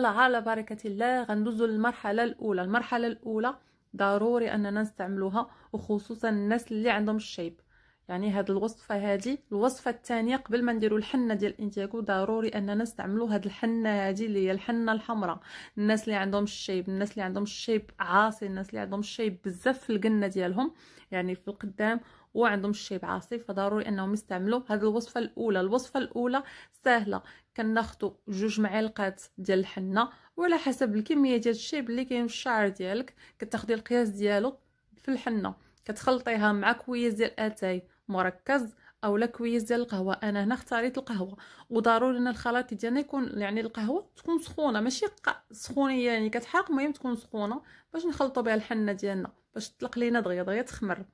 الله على بركة الله غندوزو للمرحلة الأولى المرحلة الأولى ضروري أننا نستعملوها وخصوصا الناس اللي عندهم الشيب يعني هاد الوصفة هادي الوصفة الثانية قبل ما نديرو الحنة ديال انتيكو ضروري أننا نستعملو هاد الحنة هادي اللي هي الحنة الحمراء الناس اللي عندهم الشيب الناس اللي عندهم الشيب عاصي الناس اللي عندهم الشيب بزاف في القنة ديالهم يعني في القدام وعندهم الشيب عاصي فضروري انهم يستعملوا هاد الوصفه الاولى الوصفه الاولى سهله كناخذوا جوج معالقات ديال الحنه وعلى حسب الكميه ديال الشيب اللي كاين في الشعر ديالك كتاخدي القياس ديالو في الحنه كتخلطيها مع كويس ديال اتاي مركز اولا كويس ديال القهوه انا هنا اختاريت القهوه وضروري ان الخلاط ديالنا يكون يعني القهوه تكون سخونه ماشي سخونه يعني كتحرق المهم تكون سخونه باش نخلطوا بها الحنه ديالنا باش تطلق لينا دغيا دغيا تخمر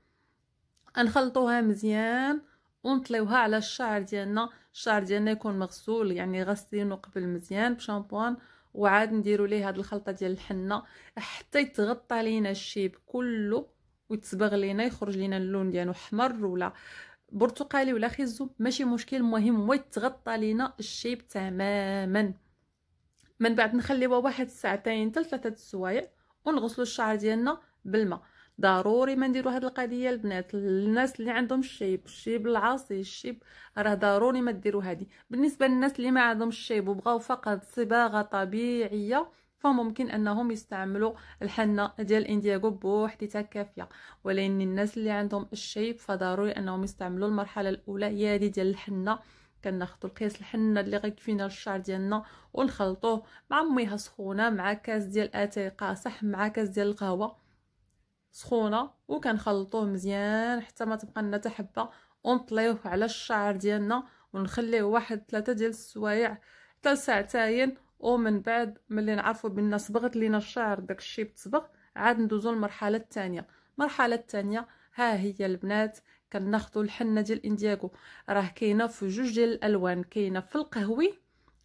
نخلطوها مزيان ونطليوها على الشعر ديالنا الشعر ديالنا يكون مغسول يعني غسلينه قبل مزيان بشامبوان وعاد نديرو ليه هاد الخلطه ديال الحنه حتى يتغطى لينا الشيب كله ويتصبغ لينا يخرج لينا اللون ديالو احمر ولا برتقالي ولا خيزو ماشي مشكل المهم هو يتغطى لينا الشيب تماما من بعد نخليوه واحد ساعتين حتى ثلاثه السوايع ونغسلوا الشعر ديالنا بالماء ضروري ما نديرو هاد القضيه البنات الناس اللي عندهم الشيب الشيب العاصي الشيب راه ضروري ما ديرو هادي بالنسبه للناس اللي ما عندهم الشيب وبغاو فقط صباغه طبيعيه فممكن انهم يستعملوا الحنه ديال اندياغو بوحديتها كافيه ولكن الناس اللي عندهم الشيب فضروري انهم يستعملوا المرحله الاولى هي هادي ديال الحنه كناخذوا القياس الحنه اللي غيكفينا الشعر ديالنا ونخلطوه مع ميها سخونه مع كاس ديال اتاي قاصح مع كاس ديال القهوه سخونه وكنخلطوه مزيان حتى ما تبقى لنا حتى حبه ونطليوه على الشعر ديالنا ونخليه واحد ثلاثة ديال السوايع حتى ساعتين ومن بعد ملي نعرفوا بان صبغت لينا الشعر داكشي بتصبغ عاد ندوزو للمرحله الثانيه المرحله الثانيه ها هي البنات كناخذوا الحنه ديال الاندياغو راه كاينه في جوج ديال الالوان كاينه في القهوي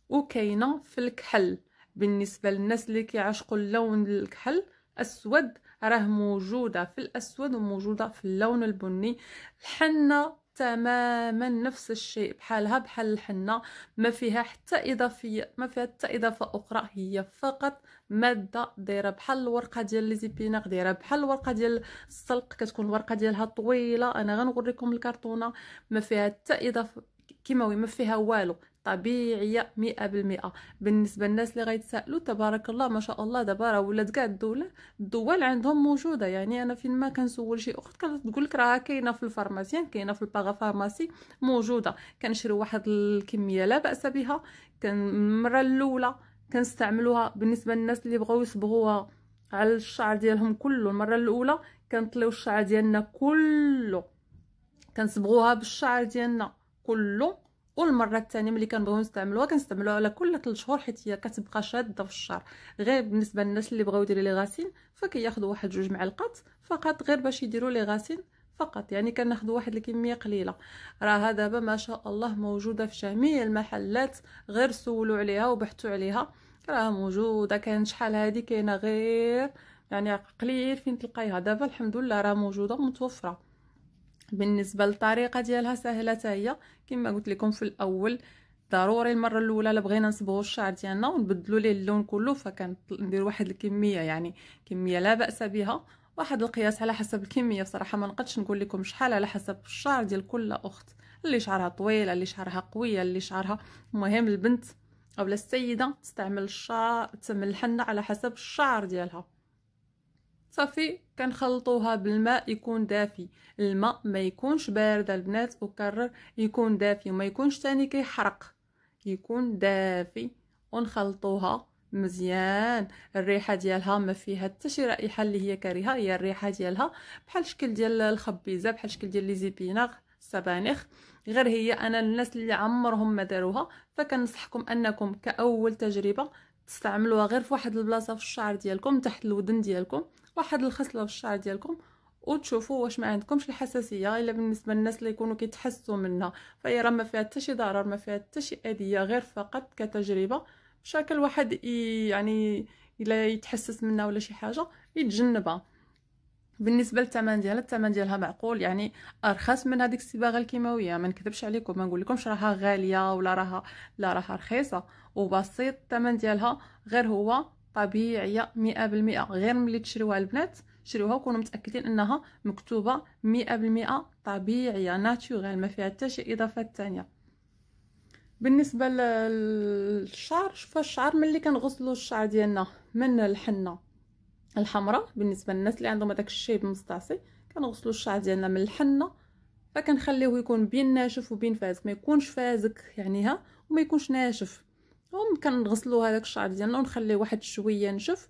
وكاينه في الكحل بالنسبه للناس اللي كيعشقوا اللون الكحل اسود راه موجوده في الاسود وموجوده في اللون البني الحنه تماما نفس الشيء بحالها بحال الحنه ما فيها حتى اضافيه ما فيها حتى اضافه اخرى هي فقط ماده دايره بحال الورقه ديال لي زيبيناغ دايره بحال الورقه ديال السلق كتكون الورقه ديالها طويله انا غنوريكم الكرتونه ما فيها حتى اضافه كيماوي ما فيها والو طبيعيه مئة بالمئة بالنسبه للناس اللي غيتسائلوا تبارك الله ما شاء الله دابا راه ولات كاع الدوله الدول عندهم موجوده يعني انا فين ما كنسول شي اخت كتقول لك راه كاينه في الفارماسيان كاينه في الباغا فارماسي موجوده كنشري واحد الكميه لا باس بها كان المره الاولى كنستعملوها بالنسبه للناس اللي بغاو يصبغوها على الشعر ديالهم كله المره الاولى كنطليو الشعر ديالنا كله كنصبغوها بالشعر ديالنا كله والمره الثانيه ملي كنبغيو نستعملوها كنستعملوها على كل 3 شهور حيت هي كتبقى شاده في الشعر غير بالنسبه للناس اللي بغاو يديروا لي غاسين فكياخذوا واحد جوج معلقات فقط غير باش يديروا لي غاسين فقط يعني كناخذوا واحد الكميه قليله راها دابا ما شاء الله موجوده في جميع المحلات غير سولوا عليها وبحثوا عليها راه موجوده كان شحال هذه كاينه غير يعني قليل فين تلقايها دابا الحمد لله راه موجوده ومتوفره بالنسبه للطريقه ديالها سهله حتى هي كما قلت لكم في الاول ضروري المره الاولى الا بغينا نصبغوا الشعر ديالنا ونبدلوا ليه اللون كله فكندير واحد الكميه يعني كميه لا باس بها واحد القياس على حسب الكميه بصراحه ما نقدش نقول لكم شحال على حسب الشعر ديال كل اخت اللي شعرها طويل اللي شعرها قويه اللي شعرها المهم البنت اولا السيده تستعمل الشعر تستعمل الحنه على حسب الشعر ديالها صافي كنخلطوها بالماء يكون دافي الماء ما يكونش بارد البنات اكرر يكون دافي وما يكونش تاني كيحرق يكون دافي ونخلطوها مزيان الريحه ديالها ما فيها حتى شي رائحه اللي هي كريهه هي الريحه ديالها بحال شكل ديال الخبيزه بحال شكل ديال لي زيبيناغ السبانخ غير هي انا الناس اللي عمرهم ما داروها فكنصحكم انكم كاول تجربه تستعملوها غير في واحد البلاصه في الشعر ديالكم تحت الودن ديالكم واحد الخصله في الشعر ديالكم وتشوفوا واش ما عندكمش الحساسيه الا بالنسبه للناس اللي يكونوا كيتحسوا منها فهي راه ما فيها حتى شي ضرر ما فيها حتى شي اذيه غير فقط كتجربه بشكل الواحد يعني الا يتحسس منها ولا شي حاجه يتجنبها بالنسبه للثمن ديالها الثمن ديالها معقول يعني ارخص من هذيك الصباغه الكيماويه ما نكذبش عليكم ما نقول لكمش راها غاليه ولا راها لا راها رخيصه وبسيط الثمن ديالها غير هو طبيعيه مئة بالمئة غير ملي تشريوها البنات شريوها وكونوا متاكدين انها مكتوبه مئة بالمئة طبيعيه ناتورال ما فيها حتى شي اضافات ثانيه بالنسبه للشعر شوفوا الشعر ملي كنغسلوا الشعر ديالنا من الحنه الحمراء بالنسبه للناس اللي عندهم هذاك الشيب مستعصي كنغسلوا الشعر ديالنا من الحنه فكنخليوه يكون بين ناشف وبين فازك ما يكونش فازك يعني ها وما يكونش ناشف وممكن نغسلو هذاك الشعر ديالنا ونخليه واحد شويه نشف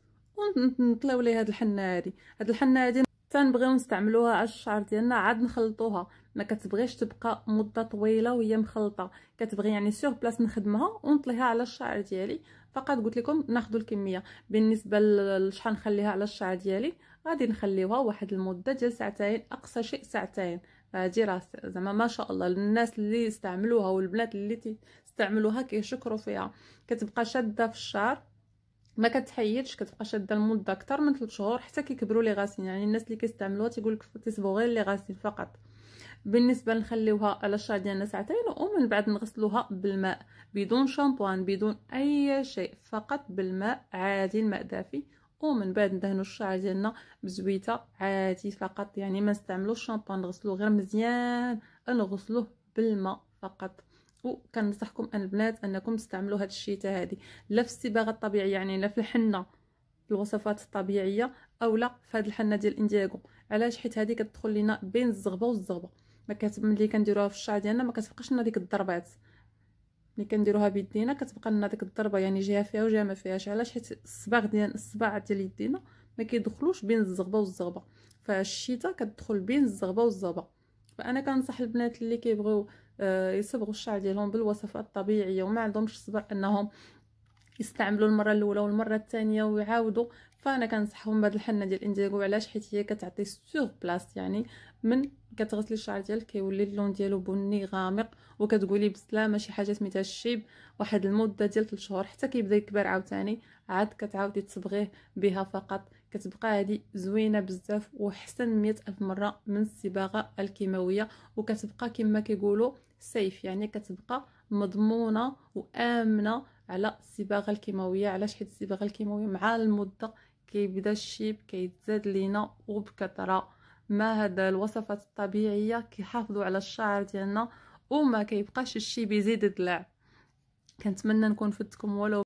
ونطلعوا ليه هاد الحنه هادي هاد الحنه هادي تنبغيو نستعملوها على الشعر ديالنا عاد نخلطوها ما كتبغيش تبقى مده طويله وهي مخلطه كتبغي يعني سور بلاص نخدمها ونطليها على الشعر ديالي فقط قلت لكم ناخذ الكميه بالنسبه لشحال نخليها على الشعر ديالي غادي نخليوها واحد المده ديال ساعتين اقصى شيء ساعتين هادي آه، راه زعما ما شاء الله الناس اللي يستعملوها والبنات اللي تستعملوها كيشكروا فيها كتبقى شاده في الشعر ما كتحيدش كتبقى شاده لمده اكثر من 3 شهور حتى كيكبروا لي غاسين يعني الناس اللي كيستعملوها تيقول لك تيصبغوا غير لي غاسين فقط بالنسبه نخليوها على الشعر ديالنا ساعتين ومن بعد نغسلوها بالماء بدون شامبوان بدون اي شيء فقط بالماء عادي الماء دافي ومن بعد ندهنوا الشعر ديالنا بزويته عادي فقط يعني ما نستعملوش الشامبو نغسلوه غير مزيان نغسلوه بالماء فقط وكنصحكم ان البنات انكم تستعملوا هذا الشيتا هذه لا في الصباغه الطبيعيه يعني لا في الحنه الوصفات الطبيعيه اولا في هذه الحنه ديال الانديغو علاش حيت هذه كتدخل لينا بين الزغبه والزغبه ما كت ملي كنديروها في الشعر ديالنا ما كتبقاش لنا ديك الضربات ملي كنديروها بيدينا كتبقى لنا ديك الضربه يعني جهه فيها وجهه ما فيهاش علاش حيت الصباغ ديال الصباع ديال يدينا ما كيدخلوش بين الزغبه والزغبه فالشتاء كتدخل بين الزغبه والزغبه فانا كنصح البنات اللي كيبغيو آه، يصبغوا الشعر ديالهم بالوصفات الطبيعيه وما عندهمش صبر انهم يستعملوا المره الاولى والمره الثانيه ويعاودوا فانا كنصحهم بهاد الحنه ديال الانديغو علاش حيت هي كتعطي سور بلاص يعني من كتغسلي الشعر ديالك كيولي اللون ديالو بني غامق وكتقولي بسلامه شي حاجه سميتها الشيب واحد المده ديال 3 شهور حتى كيبدا يكبر عاوتاني عاد كتعاودي تصبغيه بها فقط كتبقى هذه زوينه بزاف وحسن مية الف مره من الصباغه الكيماويه وكتبقى كما كيقولوا سيف يعني كتبقى مضمونه وامنه على الصباغه الكيماويه علاش حيت الصباغه الكيماويه مع المده كيبدا الشيب كيتزاد لينا وبكثره ما هذا الوصفات الطبيعيه كيحافظوا على الشعر ديالنا وما كيبقاش الشيب يزيد دلع كنتمنى نكون فدتكم ولو